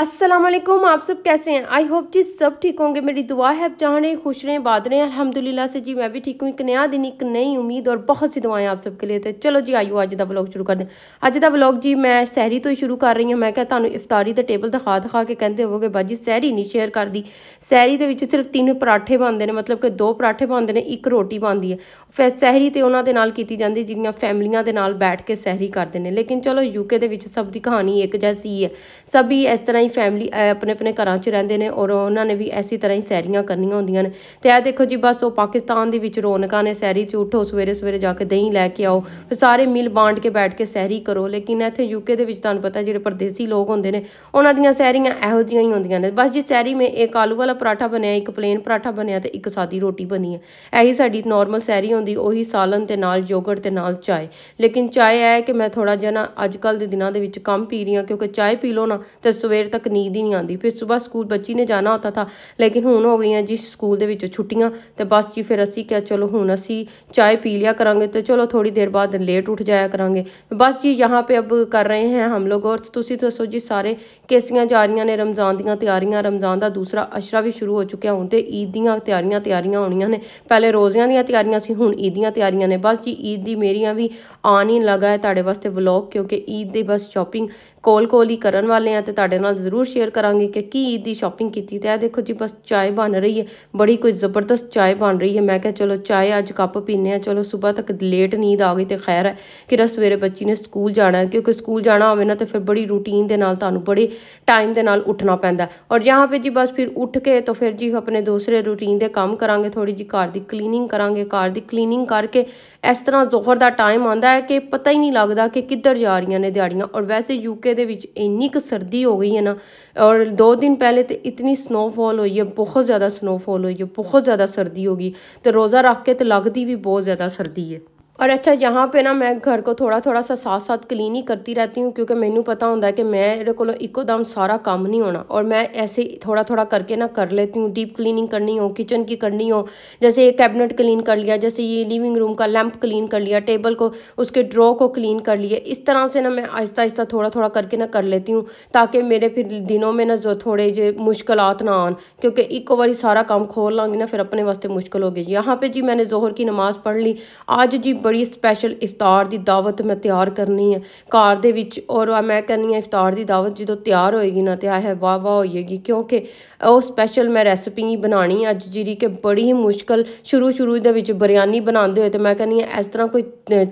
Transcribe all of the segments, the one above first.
अस्सलाम वालेकुम आप सब कैसे हैं आई होप जी सब ठीक होंगे मेरी दुआ है आप जहाँ रहें खुश रहें बाद रहें अल्हम्दुलिल्लाह से जी मैं भी ठीक हूँ एक नया दिन एक नई उम्मीद और बहुत सी दुआएं आप सबके लिए तो चलो जी आइयो अज का ब्लॉग शुरू कर दें अज का ब्लॉग जी मैं सहरी तो ही शुरू कर रही हूँ मैं क्या ਤੁਹਾਨੂੰ ਇਫਤਾਰੀ ਦਾ ਟੇਬਲ ਦਿਖਾ ਦਿਖਾ ਕੇ ਕਹਿੰਦੇ ਹੋਵੋਗੇ ਬਾਜੀ ਸਹਿਰੀ ਨਹੀਂ ਸ਼ੇਅਰ ਕਰਦੀ ਸਹਿਰੀ ਦੇ ਵਿੱਚ ਸਿਰਫ ਤਿੰਨ ਪਰਾਠੇ ਬਣਦੇ ਨੇ ਮਤਲਬ ਕਿ ਦੋ ਪਰਾਠੇ ਬਣਦੇ ਨੇ ਇੱਕ ਰੋਟੀ ਬਣਦੀ ਹੈ ਫਿਰ ਸਹਿਰੀ ਤੇ ਉਹਨਾਂ ਦੇ ਨਾਲ ਕੀਤੀ ਜਾਂਦੀ ਜਿਹੜੀਆਂ ਫੈਮਲੀਆਂ ਦੇ ਨਾਲ ਬੈਠ ਕੇ ਸਹਿਰੀ ਕਰਦੇ ਨੇ ਲੇਕਿਨ ਚਲੋ ਯੂਕੇ ਦੇ ਵਿੱਚ ਸਭ ਦੀ ਕਹਾਣੀ ਇੱਕ ਜੈਸੀ ਹੈ ਸਭ ਹੀ ਇਸ ਤਰ੍ਹਾਂ ਤਰ੍ਹਾਂ ਹੀ ਫੈਮਿਲੀ ਆਪਣੇ ਆਪਣੇ ਘਰਾਂ 'ਚ ਰਹਿੰਦੇ ਨੇ ਔਰ ਉਹਨਾਂ ਨੇ ਵੀ ਐਸੀ ਤਰ੍ਹਾਂ ਹੀ ਸੈਰੀਆਂ ਕਰਨੀਆਂ ਹੁੰਦੀਆਂ ਨੇ ਤੇ ਇਹ ਦੇਖੋ ਜੀ ਬਸ ਉਹ ਪਾਕਿਸਤਾਨ ਦੇ ਵਿੱਚ ਰੌਣਕਾਂ ਨੇ ਸੈਰੀ 'ਚ ਉਠੋ ਸਵੇਰੇ ਸਵੇਰੇ ਜਾ ਕੇ ਦਹੀਂ ਲੈ ਕੇ ਆਓ ਫਿਰ ਸਾਰੇ ਮਿਲ ਬਾਂਟ ਕੇ ਬੈਠ ਕੇ ਸੈਰੀ ਕਰੋ ਲੇਕਿਨ ਇੱਥੇ ਯੂਕੇ ਦੇ ਵਿੱਚ ਤੁਹਾਨੂੰ ਪਤਾ ਜਿਹੜੇ ਪਰਦੇਸੀ ਲੋਕ ਹੁੰਦੇ ਨੇ ਉਹਨਾਂ ਦੀਆਂ ਸੈਰੀਆਂ ਇਹੋ ਜਿਹੀਆਂ ਹੀ ਹੁੰਦੀਆਂ ਨੇ ਬਸ ਜੀ ਸੈਰੀ ਮੇ ਇੱਕ ਆਲੂ ਵਾਲਾ ਪਰਾਠਾ ਬਣਿਆ ਇੱਕ ਪਲੇਨ ਪਰਾਠਾ ਬਣਿਆ ਤੇ ਇੱਕ ਸਾਦੀ ਰੋਟੀ ਬਣੀ ਹੈ ਇਹੀ ਸਾਡੀ ਨਾਰਮਲ ਸੈਰੀ ਹੁੰਦੀ ਉਹੀ ਸਾਲਨ ਤੇ ਨਾਲ ਯੋਗਰਟ ਤੇ ਨਾਲ ਚਾਹ ਲੇਕਿਨ ਚਾਹ ਹੈ ਕਿ ਮੈਂ ਥੋੜਾ ਜਿਹਾ ਨਾ ਅੱਜ ਕੱਲ ਦੇ ਦਿਨਾਂ ਦੇ ਵਿੱਚ ਕੰਮ ਪੀ ਰਹੀ ਹਾਂ ਕਿਉਂਕਿ ਚਾਹ ਪੀ ਲਓ ਨਾ ਤੇ ਸਵੇਰ तक नींद ही नहीं आती फिर सुबह स्कूल बच्ची ने जाना होता था ਲੇਕਿਨ ਹੁਣ ਹੋ ਗਈਆਂ ਜੀ ਸਕੂਲ ਦੇ ਵਿੱਚ ਛੁੱਟੀਆਂ ਤੇ ਬਸ ਜੀ ਫਿਰ ਅਸੀਂ ਕਿਹਾ ਚਲੋ ਹੁਣ ਅਸੀਂ ਚਾਹ ਪੀ ਲਿਆ ਕਰਾਂਗੇ ਤੇ ਚਲੋ ਥੋੜੀ ਦੇਰ ਬਾਅਦ ਲੇਟ ਉੱਠ ਜਾਇਆ ਕਰਾਂਗੇ ਬਸ ਜੀ ਯਹਾਂ ਪੇ ਅਬ ਕਰ ਰਹੇ ਹਾਂ ਹਮ ਲੋਗ ਔਰ ਤੁਸੀਂ ਦੱਸੋ ਜੀ ਸਾਰੇ ਕੇਸੀਆਂ ਜਾ ਰਹੀਆਂ ਨੇ ਰਮਜ਼ਾਨ ਦੀਆਂ ਤਿਆਰੀਆਂ ਰਮਜ਼ਾਨ ਦਾ ਦੂਸਰਾ ਅਸ਼ਰਾ ਵੀ ਸ਼ੁਰੂ ਹੋ ਚੁੱਕਿਆ ਹੁਣ ਤੇ ਈਦ ਦੀਆਂ ਤਿਆਰੀਆਂ ਤਿਆਰੀਆਂ ਹੋਣੀਆਂ ਨੇ ਪਹਿਲੇ ਰੋਜ਼ਿਆਂ ਦੀਆਂ ਤਿਆਰੀਆਂ ਸੀ ਹੁਣ ਈਦ ਦੀਆਂ ਤਿਆਰੀਆਂ ਨੇ ਬਸ ਜੀ ਈਦ ਦੀ ਮੇਰੀਆਂ ਵੀ ਆਣ ਹੀ ਲੱਗਾ ਹੈ ਤੁਹਾਡੇ ਵਾਸਤੇ ਵਲੌਗ ਕਿਉਂਕਿ ਈਦ ਦੀ ਬਸ ਸ਼ਾਪਿੰਗ ਕੋਲ ਕੋਲ ਹੀ ਕਰਨ ਵਾਲੇ ਆ ਤੇ ਤੁਹਾਡੇ ਨਾਲ ਜ਼ਰੂਰ ਸ਼ੇਅਰ ਕਰਾਂਗੇ ਕਿ ਕੀ ਈਦ ਦੀ ਸ਼ਾਪਿੰਗ ਕੀਤੀ ਤੇ ਇਹ ਦੇਖੋ ਜੀ ਬਸ ਚਾਹ ਬਣ ਰਹੀ ਹੈ ਬੜੀ ਕੋਈ ਜ਼ਬਰਦਸਤ ਚਾਹ ਬਣ ਰਹੀ ਹੈ ਮੈਂ ਕਿਹਾ ਚਲੋ ਚਾਹ ਅੱਜ ਕੱਪ ਪੀਨੇ ਆ ਚਲੋ ਸਵੇਰ ਤੱਕ ਲੇਟ ਨੀਂਦ ਆ ਗਈ ਤੇ ਖੈਰ ਹੈ ਕਿ ਰਸ ਸਵੇਰੇ ਬੱਚੀ ਨੇ ਸਕੂਲ ਜਾਣਾ ਕਿਉਂਕਿ ਸਕੂਲ ਜਾਣਾ ਹੋਵੇ ਨਾ ਤੇ ਫਿਰ ਬੜੀ ਰੂਟੀਨ ਦੇ ਨਾਲ ਤੁਹਾਨੂੰ ਬੜੇ ਟਾਈਮ ਦੇ ਨਾਲ ਉੱਠਣਾ ਪੈਂਦਾ ਔਰ ਯਹਾਂ ਪੇ ਜੀ ਬਸ ਫਿਰ ਉੱਠ ਕੇ ਤਾਂ ਫਿਰ ਜੀ ਆਪਣੇ ਦੂਸਰੇ ਰੂਟੀਨ ਦੇ ਕੰਮ ਕਰਾਂਗੇ ਥੋੜੀ ਜੀ ਘਰ ਦੀ ਕਲੀਨਿੰਗ ਕਰਾਂਗੇ ਘਰ ਦੀ ਕਲੀਨਿੰਗ ਕਰਕੇ ਇਸ ਤਰ੍ਹਾਂ ਜ਼ੋਹਰ ਦਾ ਟਾਈਮ ਆਉਂਦਾ ਹੈ ਕਿ ਪਤਾ ਹੀ ਨਹੀਂ ਲੱਗਦਾ ਕਿ ਕਿੱਧਰ ਜਾ ਰਹੀਆਂ ਨੇ ਦਿਹਾੜੀਆਂ ਔਰ ਵੈਸੇ ਯੂਕੇ ਦੇ ਵਿੱਚ ਇੰਨੀ ਕੁ ਸਰਦੀ ਹੋ ਗਈ ਹੈ ਨਾ ना और दो दिन पहले तो इतनी स्नोफॉल हुई है बहुत ज़्यादा स्नोफॉल हुई है बहुत ज़्यादा सर्दी होगी तो रोज़ा रख के तो लगती भी बहुत ज़्यादा सर्दी है और अच्छा यहाँ पे ना मैं घर को थोड़ा थोड़ा सा साथ साथ क्लीन ही करती रहती हूँ क्योंकि मैनू पता होंगे कि मेरे को इको दम सारा काम नहीं होना और मैं ऐसे थोड़ा थोड़ा करके ना कर लेती हूँ डीप क्लीनिंग करनी हो किचन की करनी हो जैसे ये कैबिनेट क्लीन कर लिया जैसे ये लिविंग रूम का लैंप क्लीन कर लिया टेबल को उसके ड्रॉ को क्लीन कर लिए इस तरह से ना मैं आहिस्ता आहिस्ता थोड़ा थोड़ा करके ना कर लेती हूँ ताकि मेरे फिर दिनों में ना जो थोड़े जो मुश्किल ना आन क्योंकि एक बार सारा काम खोल लाँगी ना फिर अपने वास्ते मुश्किल हो गई यहाँ पर जी मैंने जोहर की नमाज़ पढ़ ली आज जी ਬੜੀ ਸਪੈਸ਼ਲ ਇਫਤਾਰ ਦੀ ਦਾਵਤ ਮੈਂ ਤਿਆਰ ਕਰਨੀ ਹੈ ਘਰ ਦੇ ਵਿੱਚ ਔਰ ਮੈਂ ਕਰਨੀ ਹੈ ਇਫਤਾਰ ਦੀ ਦਾਵਤ ਜਦੋਂ ਤਿਆਰ ਹੋਏਗੀ ਨਾ ਤੇ ਆਹ ਹੈ ਵਾਹ ਵਾਹ ਹੋਏਗੀ ਕਿਉਂਕਿ ਉਹ ਸਪੈਸ਼ਲ ਮੈਂ ਰੈਸਪੀ ਹੀ ਬਣਾਣੀ ਅੱਜ ਜਿਹੜੀ ਕਿ ਬੜੀ ਹੀ ਮੁਸ਼ਕਲ ਸ਼ੁਰੂ ਸ਼ੁਰੂ ਦੇ ਵਿੱਚ ਬਰਿਆਨੀ ਬਣਾਉਂਦੇ ਹੋਏ ਤੇ ਮੈਂ ਕਹਨੀ ਹੈ ਇਸ ਤਰ੍ਹਾਂ ਕੋਈ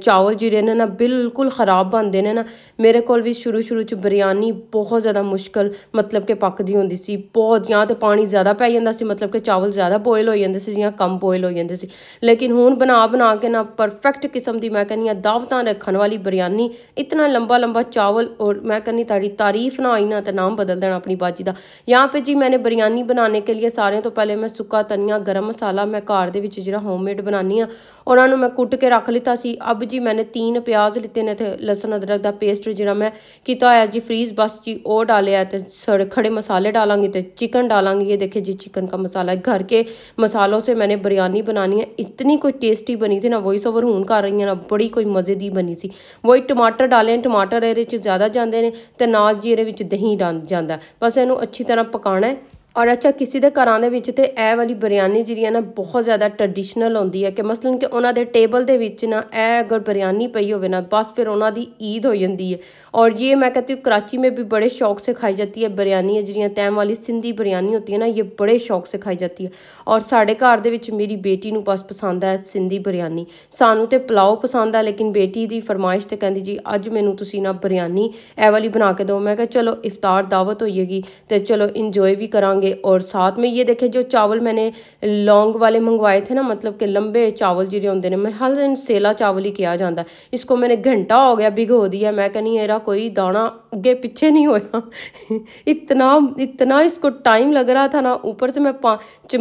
ਚਾਵਲ ਜਿਹੜੇ ਨੇ ਨਾ ਬਿਲਕੁਲ ਖਰਾਬ ਬਣਦੇ ਨੇ ਨਾ ਮੇਰੇ ਕੋਲ ਵੀ ਸ਼ੁਰੂ ਸ਼ੁਰੂ ਚ ਬਰਿਆਨੀ ਬਹੁਤ ਜ਼ਿਆਦਾ ਮੁਸ਼ਕਲ ਮਤਲਬ ਕਿ ਪੱਕਦੀ ਹੁੰਦੀ ਸੀ ਬਹੁਤ ਜਾਂ ਤੇ ਪਾਣੀ ਜ਼ਿਆਦਾ ਪੈ ਜਾਂਦਾ ਸੀ ਮਤਲਬ ਕਿ ਚਾਵਲ ਜ਼ਿਆਦਾ ਬੋਇਲ ਹੋ ਜਾਂਦੇ ਸੀ ਜਾਂ ਕਮ ਬੋਇਲ ਹੋ ਜਾਂਦੇ ਸੀ ਲੇਕਿਨ ਹੁਣ ਬਣਾ ਬਣਾ ਕੇ ਨਾ ਪਰਫੈਕਟ ਪਰਫੈਕਟ ਕਿਸਮ ਦੀ ਮੈਂ ਕਹਿੰਨੀ ਆ ਦਾਵਤਾਂ ਰੱਖਣ ਵਾਲੀ इतना लंबा लंबा चावल और मैं कहनी तारी तारीफ ना आई ना तो नाम बदल देना अपनी बाजी का यहाँ पे जी मैंने बिरयानी बनाने के लिए सारे तो पहले मैं सुक्का तनिया गर्म मसाला मैं घर के जो होममेड बनानी हाँ उन्होंने मैं कुट के रख लिता सी अब जी मैंने तीन प्याज लिते ने तो लसन अदरक का पेस्ट जरा मैं किया हो जी फ्रीज बस जी वो डाले तो सड़ खड़े मसाले डालेंगे तो चिकन डालेंगे ये देखिए जी चिकन का मसाला घर के मसालों से मैंने बिरयानी बनानी है इतनी कोई टेस्टी बनी थी ना वॉइस ओवर हूँ ਕਰ ਰਹੀਆਂ ਬੜੀ ਕੋਈ ਮਜ਼ੇ ਦੀ ਬਣੀ ਸੀ ਵੋਈ ਟਮਾਟਰ ਡਾਲੇ ਟਮਾਟਰ ਇਹਦੇ ਚ ਜ਼ਿਆਦਾ ਜਾਂਦੇ ਨੇ ਤੇ ਨਾਲ ਜੀਰੇ ਵਿੱਚ ਦਹੀਂ ਜਾਂਦਾ ਬਸ ਇਹਨੂੰ ਅੱਛੀ ਤਰ੍ਹਾਂ ਪਕਾਉਣਾ ਔਰ ਅੱਛਾ ਕਿਸੇ ਦੇ ਘਰਾਂ ਦੇ ਵਿੱਚ ਤੇ ਇਹ ਵਾਲੀ ਬਿਰਿਆਨੀ ਜਿਹੜੀ ਹੈ ਨਾ ਬਹੁਤ ਜ਼ਿਆਦਾ ਟ੍ਰੈਡੀਸ਼ਨਲ ਹੁੰਦੀ ਹੈ ਕਿ ਮਸਲਨ ਕਿ ਉਹਨਾਂ ਦੇ ਟੇਬਲ ਦੇ ਵਿੱਚ ਨਾ ਇਹ ਅਗਰ ਬਿਰਿਆਨੀ ਪਈ ਹੋਵੇ ਨਾ ਬਸ ਫਿਰ ਉਹਨਾਂ ਦੀ ਈਦ ਹੋ ਜਾਂਦੀ ਹੈ ਔਰ ਇਹ ਮੈਂ ਕਹਤੀ ਹੂੰ ਮੇਂ ਵੀ ਬੜੇ ਸ਼ੌਕ ਸੇ ਖਾਈ ਜਾਂਦੀ ਹੈ है ਜਿਹੜੀਆਂ ਤੈਮ ਵਾਲੀ ਸਿੰਧੀ सिंधी ਹੁੰਦੀ ਹੈ ਨਾ ਇਹ ਬੜੇ ਸ਼ੌਕ ਸੇ ਖਾਈ ਜਾਂਦੀ ਹੈ ਔਰ ਸਾਡੇ ਘਰ ਦੇ ਵਿੱਚ ਮੇਰੀ ਬੇਟੀ ਨੂੰ ਬਸ ਪਸੰਦ ਹੈ ਸਿੰਧੀ ਬਿਰਯਾਨੀ ਸਾਨੂੰ ਤੇ ਪਲਾਉ ਪਸੰਦ ਹੈ ਲੇਕਿਨ ਬੇਟੀ ਦੀ ਫਰਮਾਇਸ਼ ਤੇ ਕਹਿੰਦੀ ਜੀ ਅੱਜ ਮੈਨੂੰ ਤੁਸੀਂ ਨਾ ਬਿਰਯਾਨੀ ਇਹ ਵਾਲੀ ਬਣਾ ਕੇ ਦਿਓ ਮੈਂ ਕਿਹਾ ਚਲੋ ਇਫਤਾਰ ਦਾਵਤ ਹੋਏਗੀ ਤੇ ਚਲੋ ਇੰਜੋਏ ਵੀ ਕਰਾਂਗੇ थे और साथ में ये देखे जो चावल मैंने लॉन्ग वाले मंगवाए थे ना मतलब कि लंबे चावल जिड़े होंगे ने मैं हर दिन सेला चावल ही किया जाता इसको मैंने घंटा हो गया भिगो दिया मैं कहनी मेरा कोई दाना अगे पीछे नहीं होया इतना इतना इसको टाइम लग रहा था ना ऊपर से मैं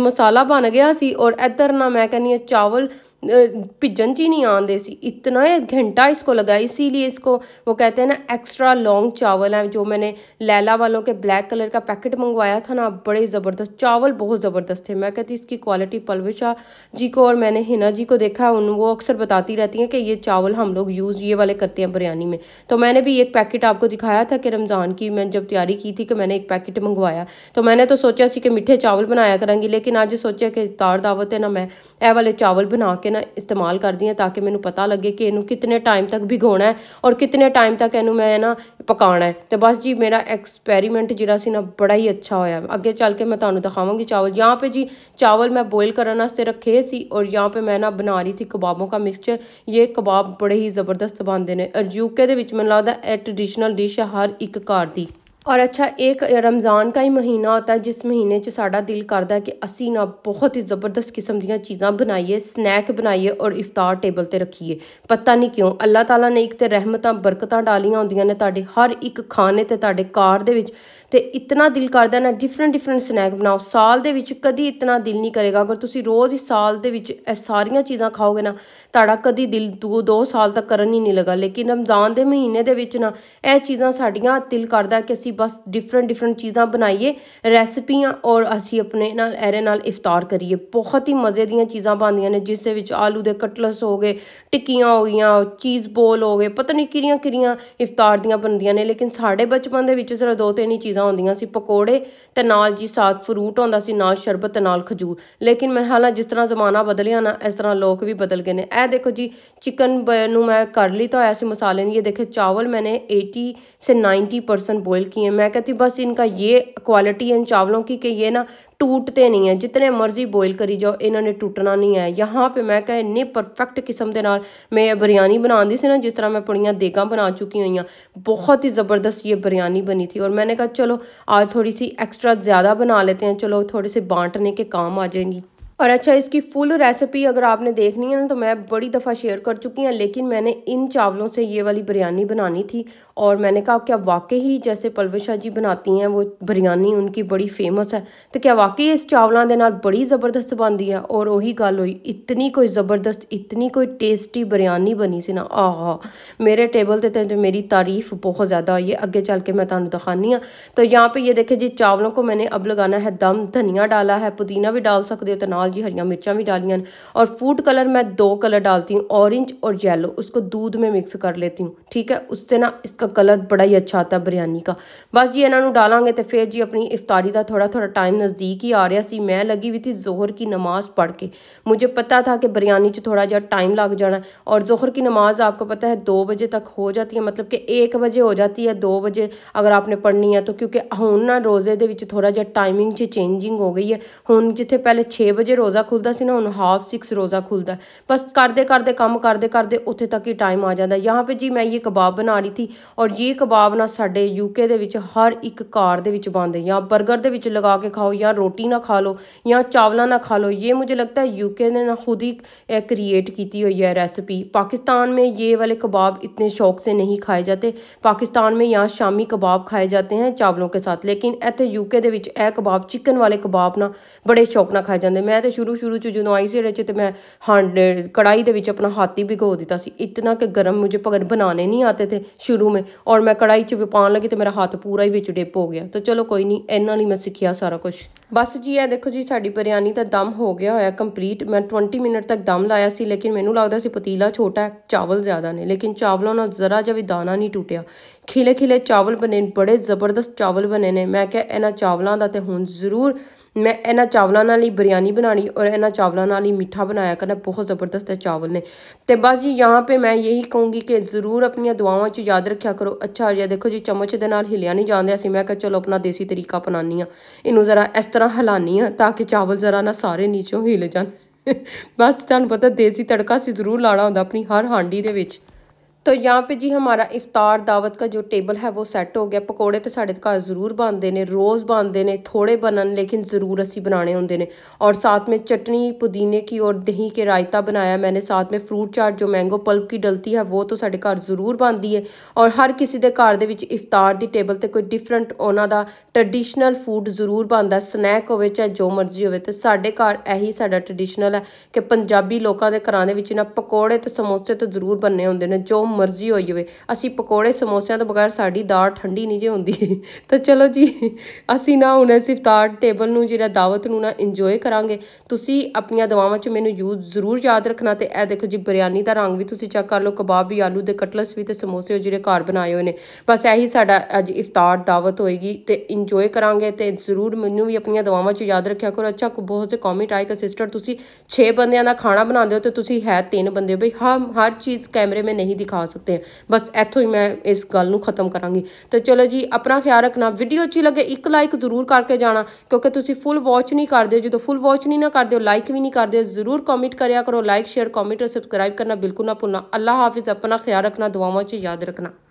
मसाला बन गया सी और इधर ना मैं कहनी चावल पिजन जी नहीं आते इतना घंटा इसको लगा इसीलिए इसको वो कहते हैं ना एक्स्ट्रा लॉन्ग चावल हैं जो मैंने लैला वालों के ब्लैक कलर का पैकेट मंगवाया था ना बड़े ज़बरदस्त चावल बहुत ज़बरदस्त थे मैं कहती इसकी क्वालिटी पलविशा जी को और मैंने हिना जी को देखा उन वो अक्सर बताती रहती हैं कि ये चावल हम लोग यूज़ ये वाले करते हैं बिरयानी में तो मैंने भी एक पैकेट आपको दिखाया था कि रमज़ान की मैंने जब तैयारी की थी कि मैंने एक पैकेट मंगवाया तो मैंने तो सोचा सी कि मीठे चावल बनाया करेंगी लेकिन आज सोचा कि तार दावत है ना मैं ए वाले चावल बना के के ਨਾ ਇਸਤੇਮਾਲ ਕਰਦੀ ਹਾਂ ਤਾਂ ਕਿ ਮੈਨੂੰ ਪਤਾ ਲੱਗੇ ਕਿ ਇਹਨੂੰ ਕਿੰਨੇ ਟਾਈਮ ਤੱਕ ਭਿਗੋਣਾ ਹੈ ਔਰ ਕਿੰਨੇ ਟਾਈਮ ਤੱਕ ਇਹਨੂੰ ਮੈਂ ਨਾ ਪਕਾਉਣਾ ਹੈ ਤੇ ਬਸ ਜੀ ਮੇਰਾ ਐਕਸਪੈਰੀਮੈਂਟ ਜਿਹੜਾ ਸੀ ਨਾ ਬੜਾ ਹੀ ਅੱਛਾ ਹੋਇਆ ਅੱਗੇ ਚੱਲ ਕੇ ਮੈਂ ਤੁਹਾਨੂੰ ਦਿਖਾਵਾਂਗੀ ਚਾਵਲ यहाँ पे जी चावल मैं बॉईल करने वास्ते रखे सी और यहाँ पे मैं ना बना रही थी कबाबों का मिक्सचर ये कबाब बड़े ही जबरदस्त बनते हैं और यूके के मैं लगता है ट्रडिशनल डिश है हर एक घर की ਔਰ ਅੱਛਾ ਇੱਕ ਰਮਜ਼ਾਨ ਦਾ ਹੀ ਮਹੀਨਾ ਹੁੰਦਾ ਜਿਸ ਮਹੀਨੇ 'ਚ ਸਾਡਾ ਦਿਲ ਕਰਦਾ ਕਿ ਅਸੀਂ ਨਾ ਬਹੁਤ ਹੀ ਜ਼ਬਰਦਸਤ ਕਿਸਮ ਦੀਆਂ ਚੀਜ਼ਾਂ ਬਣਾਈਏ ਸਨੈਕ ਬਣਾਈਏ ਔਰ ਇਫਤਾਰ ਟੇਬਲ ਤੇ ਰੱਖੀਏ ਪਤਾ ਨਹੀਂ ਕਿਉਂ ਅੱਲਾਹ ਤਾਲਾ ਨੇ ਇੱਕ ਤੇ ਰਹਿਮਤਾਂ ਬਰਕਤਾਂ ਡਾਲੀਆਂ ਹੁੰਦੀਆਂ ਨੇ ਤੁਹਾਡੇ ਹਰ ਇੱਕ ਖਾਣੇ ਤੇ ਤੁਹਾਡੇ ਕਾਰ ਦੇ ਵਿੱਚ ਤੇ ਇਤਨਾ ਦਿਲ ਕਰਦਾ ਨਾ ਡਿਫਰੈਂਟ ਡਿਫਰੈਂਟ ਸਨੈਕ ਬਣਾਓ ਸਾਲ ਦੇ ਵਿੱਚ ਕਦੀ ਇਤਨਾ ਦਿਲ ਨਹੀਂ ਕਰੇਗਾ ਅਗਰ ਤੁਸੀਂ ਰੋਜ਼ ਹੀ ਸਾਲ ਦੇ ਵਿੱਚ ਇਹ ਸਾਰੀਆਂ ਚੀਜ਼ਾਂ ਖਾਓਗੇ ਨਾ ਤੁਹਾਡਾ ਕਦੀ ਦਿਲ ਦੋ ਦੋ ਸਾਲ ਤੱਕ ਕਰਨ ਹੀ ਨਹੀਂ ਲੱਗਾ ਲੇਕਿਨ ਰਮਜ਼ਾਨ ਦੇ ਮਹੀਨੇ ਦੇ ਵਿੱਚ ਨਾ ਇਹ ਚੀਜ਼ਾਂ ਸਾਡੀਆਂ ਦਿਲ ਕਰਦਾ ਕਿ ਅਸੀਂ ਬਸ ਡਿਫਰੈਂਟ ਡਿਫਰੈਂਟ ਚੀਜ਼ਾਂ ਬਣਾਈਏ ਰੈਸਪੀਆਂ ਔਰ ਅਸੀਂ ਆਪਣੇ ਨਾਲ ਐਰੇ ਨਾਲ ਇਫਤਾਰ ਕਰੀਏ ਬਹੁਤ ਹੀ ਮਜ਼ੇ ਦੀਆਂ ਚੀਜ਼ਾਂ ਬਣਦੀਆਂ ਨੇ ਜਿਸ ਦੇ ਵਿੱਚ ਆਲੂ ਦੇ ਕਟਲਸ ਹੋ ਗਏ ਟਿੱਕੀਆਂ ਹੋ ਗਈਆਂ ਚੀਜ਼ ਬੋਲ ਹੋ ਗਏ ਪਤਾ ਨਹੀਂ ਕਿਰੀਆਂ ਕਿਰੀਆਂ ਇਫਤਾਰ ਦੀਆਂ ਬਣਦੀਆਂ ਨੇ ਲੇਕਿਨ ਸਾਡੇ ਬਚਪਨ ਦੇ ਵਿੱਚ ਸਿਰਫ ਦੋ ਤਿੰਨ ਹੀ ਚੀਜ਼ਾਂ ਚੀਜ਼ਾਂ ਹੁੰਦੀਆਂ ਸੀ ਪਕੌੜੇ ਤੇ ਨਾਲ ਜੀ ਸਾਥ ਫਰੂਟ ਹੁੰਦਾ ਸੀ ਨਾਲ ਸ਼ਰਬਤ ਤੇ ਨਾਲ ਖਜੂਰ ਲੇਕਿਨ ਮੈਂ ਹਾਲਾਂ ਜਿਸ ਤਰ੍ਹਾਂ ਜ਼ਮਾਨਾ ਬਦਲਿਆ ਨਾ ਇਸ ਤਰ੍ਹਾਂ ਲੋਕ ਵੀ ਬਦਲ ਗਏ ਨੇ ਇਹ ਦੇਖੋ ਜੀ चिकन ਨੂੰ ਮੈਂ ਕਰ ਲਈ ਤਾਂ ऐसे मसाले ने ये देखे चावल मैंने 80 से 90 परसेंट बॉयल किए मैं कहती बस इनका ये क्वालिटी है इन चावलों की कि ये ना टूटते नहीं है जितने मर्जी बॉयल करी जाओ इन्होंने टूटना नहीं है यहाँ पर मैं कह इन्नी परफेक्ट किस्म के ना मैं बिरयानी बना दी ना जिस तरह मैं पुणिया देगा बना चुकी हुई बहुत ही ज़बरदस्त ये बिरयानी बनी थी और मैंने कहा चलो आज थोड़ी सी एक्स्ट्रा ज़्यादा बना लेते हैं चलो थोड़े से बांटने के काम आ जाएंगी और अच्छा इसकी फुल रेसिपी अगर आपने देखनी है ना तो मैं बड़ी दफ़ा शेयर कर चुकी हूँ लेकिन मैंने इन चावलों से ये वाली बिरयानी बनानी थी और मैंने कहा क्या वाकई ही जैसे पलवशा जी बनाती हैं वो बिरयानी उनकी बड़ी फेमस है तो क्या वाकई इस चावलों के नाल बड़ी ज़बरदस्त बनती है और वही गल हुई इतनी कोई ज़बरदस्त इतनी कोई टेस्टी बिरयानी बनी सी ना आह मेरे टेबल पर तो मेरी तारीफ़ बहुत ज़्यादा हुई है अगे चल के मैं तुम दिखानी हाँ तो यहाँ पर ये देखे जी चावलों को मैंने अब लगाना है दम धनिया डाला है पुदीना भी डाल सकते हो तो नाल लाल जी हरियाँ मिर्चा भी डाली हैं और फूड कलर मैं दो कलर डालती हूँ ऑरेंज और येलो उसको दूध में मिक्स कर लेती हूँ ठीक है उससे ना इसका कलर बड़ा ही अच्छा आता है बिरयानी का बस जी इन्हों डालेंगे तो फिर जी अपनी इफ्तारी का थोड़ा थोड़ा टाइम नज़दीक ही आ रहा सी मैं लगी हुई थी जोहर की नमाज़ पढ़ के मुझे पता था कि बिरयानी च थोड़ा जहा टाइम लग जाना और जोहर की नमाज़ आपको पता है दो बजे तक हो जाती है मतलब कि एक बजे हो जाती है दो बजे अगर आपने पढ़नी है तो क्योंकि हूँ ना रोज़े के थोड़ा जहा टाइमिंग 'ਚ ਚੇਂਜਿੰਗ ਹੋ ਗਈ ਹੈ ਹੁਣ ਜਿੱਥੇ ਪਹਿਲੇ 6 ਵਜੇ ਰੋਜ਼ਾ ਖੁੱਲਦਾ ਸੀ ਨਾ ਹੁਣ ਹਾਫ 6 ਰੋਜ਼ਾ ਖੁੱਲਦਾ ਬਸ ਕਰਦੇ ਕਰਦੇ ਕੰਮ ਕਰਦੇ ਕਰਦੇ ਉੱਥੇ ਤੱਕ ਹੀ ਟਾਈਮ ਆ ਜਾਂਦਾ ਯਹਾਂ ਪੇ ਜੀ ਮੈਂ ਇਹ ਕਬਾਬ ਬਣਾ ਰਹੀ ਥੀ ਔਰ ਇਹ ਕਬਾਬ ਨਾ ਸਾਡੇ ਯੂਕੇ ਦੇ ਵਿੱਚ ਹਰ ਇੱਕ ਕਾਰ ਦੇ ਵਿੱਚ ਬਣਦੇ ਜਾਂ 버ਗਰ ਦੇ ਵਿੱਚ ਲਗਾ ਕੇ ਖਾਓ ਜਾਂ ਰੋਟੀ ਨਾ ਖਾ ਲਓ ਜਾਂ ਚਾਵਲਾਂ ਨਾ ਖਾ ਲਓ ਇਹ मुझे लगता है यूके ने ना खुद ही क्रिएट की हुई है रेसिपी पाकिस्तान में ये वाले कबाब इतने शौक से नहीं खाए जाते पाकिस्तान में यहाँ शामी कबाब खाए जाते हैं चावलों के साथ लेकिन इतने यूके ਦੇ ਵਿੱਚ ਇਹ ਕਬਾਬ ਚਿਕਨ ਵਾਲੇ ਕਬਾਬ ਨਾ ਬੜੇ ਸ਼ੌਕ ਨਾਲ ਖਾਏ ਜਾਂਦੇ ਮੈਂ ਤੇ ਤਾਂ ਸ਼ੁਰੂ ਸ਼ੁਰੂ ਚ ਜਦੋਂ ਆਈ ਸੀ ਰਚੇ ਤੇ ਮੈਂ ਹੰਡ ਕੜਾਈ ਦੇ ਵਿੱਚ ਆਪਣਾ ਹੱਥ ਹੀ ਭਿਗੋ ਦਿੱਤਾ ਸੀ ਇਤਨਾ ਕਿ ਗਰਮ ਮੈਨੂੰ ਪਗਰ ਬਣਾਣੇ ਨਹੀਂ ਆਤੇ ਤੇ ਸ਼ੁਰੂ ਮੈਂ ਔਰ ਮੈਂ ਕੜਾਈ ਚ ਵਿਪਾਣ ਲਗੀ ਤੇ ਮੇਰਾ ਹੱਥ ਪੂਰਾ ਹੀ ਵਿੱਚ ਡਿੱਪ ਹੋ ਗਿਆ ਤਾਂ ਚਲੋ ਕੋਈ ਨਹੀਂ ਇਹਨਾਂ ਲਈ ਮੈਂ ਸਿੱਖਿਆ ਸਾਰਾ ਕੁਝ ਬਸ ਜੀ ਇਹ ਦੇਖੋ ਜੀ ਸਾਡੀ ਬਿਰਿਆਨੀ ਦਾ ਦਮ ਹੋ ਗਿਆ ਹੋਇਆ ਕੰਪਲੀਟ ਮੈਂ 20 ਮਿੰਟ ਤੱਕ ਦਮ ਲਾਇਆ ਸੀ ਲੇਕਿਨ ਮੈਨੂੰ ਲੱਗਦਾ ਸੀ ਪਤੀਲਾ ਛੋਟਾ ਹੈ ਚਾਵਲ ਜ਼ਿਆਦਾ ਨੇ ਲੇਕਿਨ ਚਾਵਲਾਂ ਨਾਲ ਜ਼ਰਾ ਜਿਹਾ ਵੀ ਦਾਣਾ ਨਹੀਂ ਟੁੱਟਿਆ ਖਿਲੇ ਖਿਲੇ ਚਾਵਲ ਬਣੇ ਬੜੇ ਜ਼ਬਰਦਸਤ ਚਾਵਲ ਬਣੇ ਨੇ ਮੈਂ ਕਿਹਾ ਇਹਨਾਂ ਚਾਵਲਾਂ ਦਾ ਤੇ ਹੁਣ ਜ਼ਰੂਰ ਮੈਂ ਇਹਨਾਂ ਚਾਵਲਾਂ ਨਾਲ ਹੀ ਬਿਰਿਆਨੀ ਬਣਾਣੀ ਔਰ ਇਹਨਾਂ ਚਾਵਲਾਂ ਨਾਲ ਹੀ ਮਿੱਠਾ ਬਣਾਇਆ ਕਰਨਾ ਬਹੁਤ ਜ਼ਬਰਦਸਤ ਹੈ ਚਾਵਲ ਨੇ ਤੇ ਬਸ ਜੀ ਯਹਾਂ ਪੇ ਮੈਂ ਇਹੀ ਕਹੂੰਗੀ ਕਿ ਜ਼ਰੂਰ ਆਪਣੀਆਂ ਦੁਆਵਾਂ 'ਚ ਯਾਦ ਰੱਖਿਆ ਕਰੋ ਅੱਛਾ ਜੀ ਦੇਖੋ ਜੀ ਚਮਚ ਦੇ ਨਾਲ ਹਿਲਿਆ ਨਹੀਂ ਜਾਂਦੇ ਅਸੀਂ ਮੈਂ ਕਿਹਾ ਚਲੋ ਆਪਣਾ ਦੇਸੀ ਤਰੀਕਾ ਅਪਣਾਨੀ ਆ ਇਹਨੂੰ ਜ਼ਰਾ ਇਸ ਤਰ੍ਹਾਂ ਹਿਲਾਨੀ ਆ ਤਾਂ ਕਿ ਚਾਵਲ ਜ਼ਰਾ ਨਾ ਸਾਰੇ ਨੀਚੋਂ ਹਿੱਲ ਜਾਣ ਬਸ ਤੁਹਾਨੂੰ ਪਤਾ ਦੇਸੀ ਤੜਕਾ ਸੀ ਜ਼ਰੂਰ ਲਾਣਾ ਹੁੰਦਾ ਆਪਣੀ ਹਰ ਹਾਂਡੀ ਦੇ ਵਿੱਚ ਤੋ यहाँ ਪੇ ਜੀ ਹਮਾਰਾ ਇਫਤਾਰ ਦਾਵਤ का ਜੋ ਟੇਬਲ ਹੈ वो सेट ਹੋ ਗਿਆ ਪਕੌੜੇ ਤੇ ਸਾਡੇ ਘਰ ਜ਼ਰੂਰ ਬਣਦੇ ਨੇ ਰੋਜ਼ ਬਣਦੇ ਨੇ ਥੋੜੇ ਬਨਨ ਲੇਕਿਨ ਜ਼ਰੂਰ ਅਸੀਂ ਬਣਾਣੇ ਹੁੰਦੇ ਨੇ ਔਰ ਸਾਥ ਮੇ ਚਟਨੀ ਪੁਦੀਨੇ ਕੀ ਔਰ ਦਹੀਂ ਕੇ ਰਾਇਤਾ बनाया ਮੈਨੇ ਸਾਥ ਮੇ ਫਰੂਟ ਚਾਟ ਜੋ मैंगो ਪਲਪ ਕੀ ਡਲਤੀ ਹੈ वो ਤੋ ਸਾਡੇ ਘਰ ਜ਼ਰੂਰ ਬਣਦੀ ਹੈ ਔਰ ਹਰ ਕਿਸੇ ਦੇ ਘਰ ਦੇ ਵਿੱਚ ਇਫਤਾਰ ਦੀ ਟੇਬਲ ਤੇ ਕੋਈ ਡਿਫਰੈਂਟ ਉਹਨਾਂ ਦਾ ਟ੍ਰੈਡੀਸ਼ਨਲ ਫੂਡ ਜ਼ਰੂਰ ਬਣਦਾ ਸਨੈਕ ਹੋਵੇ ਚਾਹੇ ਜੋ ਮਰਜ਼ੀ ਹੋਵੇ ਤੇ ਸਾਡੇ ਘਰ ਇਹੀ ਸਾਡਾ ਟ੍ਰੈਡੀਸ਼ਨਲ ਹੈ ਕਿ ਪੰਜਾਬੀ ਲੋਕਾਂ ਦੇ ਘਰਾਂ ਦੇ ਵਿੱਚ ਨਾ ਪਕੌੜੇ ਤੇ ਸਮੋਸੇ ਤਾਂ ਜ਼ਰੂਰ ਬਣਨੇ ਹੁੰਦੇ ਨੇ ਜੋ ਮਰਜ਼ੀ ਹੋਈ ਜਵੇ ਅਸੀਂ ਪਕੌੜੇ ਸਮੋਸਿਆਂ ਤੋਂ ਬਗੈਰ ਸਾਡੀ ਦਾੜ ਠੰਡੀ ਨਹੀਂ ਜੇ ਹੁੰਦੀ ਤਾਂ ਚਲੋ ਜੀ ਅਸੀਂ ਨਾ ਹੁਣ ਅਸੀਂ ਇਫਤਾਰ ਟੇਬਲ ਨੂੰ ਜਿਹੜਾ ਦਾਵਤ ਨੂੰ ਨਾ ਇੰਜੋਏ ਕਰਾਂਗੇ ਤੁਸੀਂ ਆਪਣੀਆਂ ਦਵਾਵਾਂ 'ਚ ਮੈਨੂੰ ਯੂਜ਼ ਜ਼ਰੂਰ ਯਾਦ ਰੱਖਣਾ ਤੇ ਇਹ ਦੇਖੋ ਜੀ ਬਿਰਿਆਨੀ ਦਾ ਰੰਗ ਵੀ ਤੁਸੀਂ ਚੈੱਕ ਕਰ ਲਓ ਕਬਾਬ ਵੀ ਆਲੂ ਦੇ ਕਟਲਸ ਵੀ ਤੇ ਸਮੋਸੇ ਜਿਹੜੇ ਘਰ ਬਣਾਏ ਹੋਏ ਨੇ ਬਸ ਇਹੀ ਸਾਡਾ ਅੱਜ ਇਫਤਾਰ ਦਾਵਤ ਹੋਏਗੀ ਤੇ ਇੰਜੋਏ ਕਰਾਂਗੇ ਤੇ ਜ਼ਰੂਰ ਮੈਨੂੰ ਵੀ ਆਪਣੀਆਂ ਦਵਾਵਾਂ 'ਚ ਯਾਦ ਰੱਖਿਆ ਕਰੋ ਅੱਛਾ ਬਹੁਤ ਸੇ ਕਮੈਂਟ ਆਏ ਕਿ ਸਿਸਟਰ ਤੁਸੀਂ 6 ਬੰਦਿਆਂ ਦਾ ਖਾਣਾ ਬਣਾਉਂਦੇ ਹੋ ਤੇ ਤੁਸੀਂ ਹੈ 3 ਬੰਦੇ ਬਈ ਹਰ ਚੀਜ਼ ਕੈਮਰੇ ਮੇ ਨਹੀਂ ਦਿਖਾ ਖਾ ਸਕਦੇ ਹਾਂ ਬਸ ਇੱਥੋਂ ਹੀ ਮੈਂ ਇਸ ਗੱਲ ਨੂੰ ਖਤਮ ਕਰਾਂਗੀ ਤੇ ਚਲੋ ਜੀ ਆਪਣਾ ਖਿਆਲ ਰੱਖਣਾ ਵੀਡੀਓ ਅੱਛੀ ਲੱਗੇ ਇੱਕ ਲਾਈਕ ਜ਼ਰੂਰ ਕਰਕੇ ਜਾਣਾ ਕਿਉਂਕਿ ਤੁਸੀਂ ਫੁੱਲ ਵਾਚ ਨਹੀਂ ਕਰਦੇ ਜਦੋਂ ਫੁੱਲ ਵਾਚ ਨਹੀਂ ਨਾ ਕਰਦੇ ਹੋ ਲਾਈਕ ਵੀ ਨਹੀਂ ਕਰਦੇ ਜ਼ਰੂਰ ਕਮੈਂਟ ਕਰਿਆ ਕਰੋ ਲਾਈਕ ਸ਼ੇਅਰ ਕਮੈਂਟ ਔਰ ਸਬਸਕ੍ਰਾਈਬ ਕਰਨਾ ਬਿਲਕੁਲ ਨਾ ਭੁੱਲਣਾ ਅੱਲਾ ਹਾਫਿਜ਼ ਆਪਣਾ ਖਿਆਲ ਰੱਖਣਾ ਦੁਆਵਾਂ 'ਚ ਯਾਦ ਰੱਖਣਾ